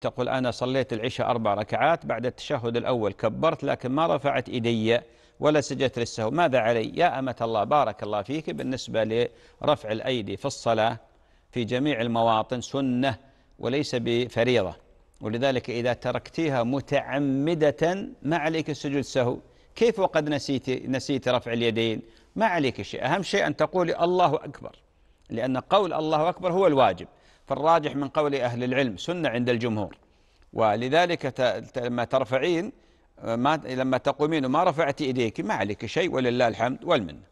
تقول أنا صليت العشاء أربع ركعات بعد التشهد الأول كبرت لكن ما رفعت إيدي ولا سجدت للسهو ماذا علي يا أمة الله بارك الله فيك بالنسبة لرفع الأيدي في الصلاة في جميع المواطن سنة وليس بفريضة ولذلك إذا تركتيها متعمدة ما عليك السجود سهو كيف وقد نسيت نسيت رفع اليدين ما عليك شيء أهم شيء أن تقولي الله أكبر لأن قول الله أكبر هو الواجب فالراجح من قول أهل العلم سنة عند الجمهور ولذلك لما ترفعين ما لما تقومين وما رفعت إيديك ما عليك شيء ولله الحمد والمنة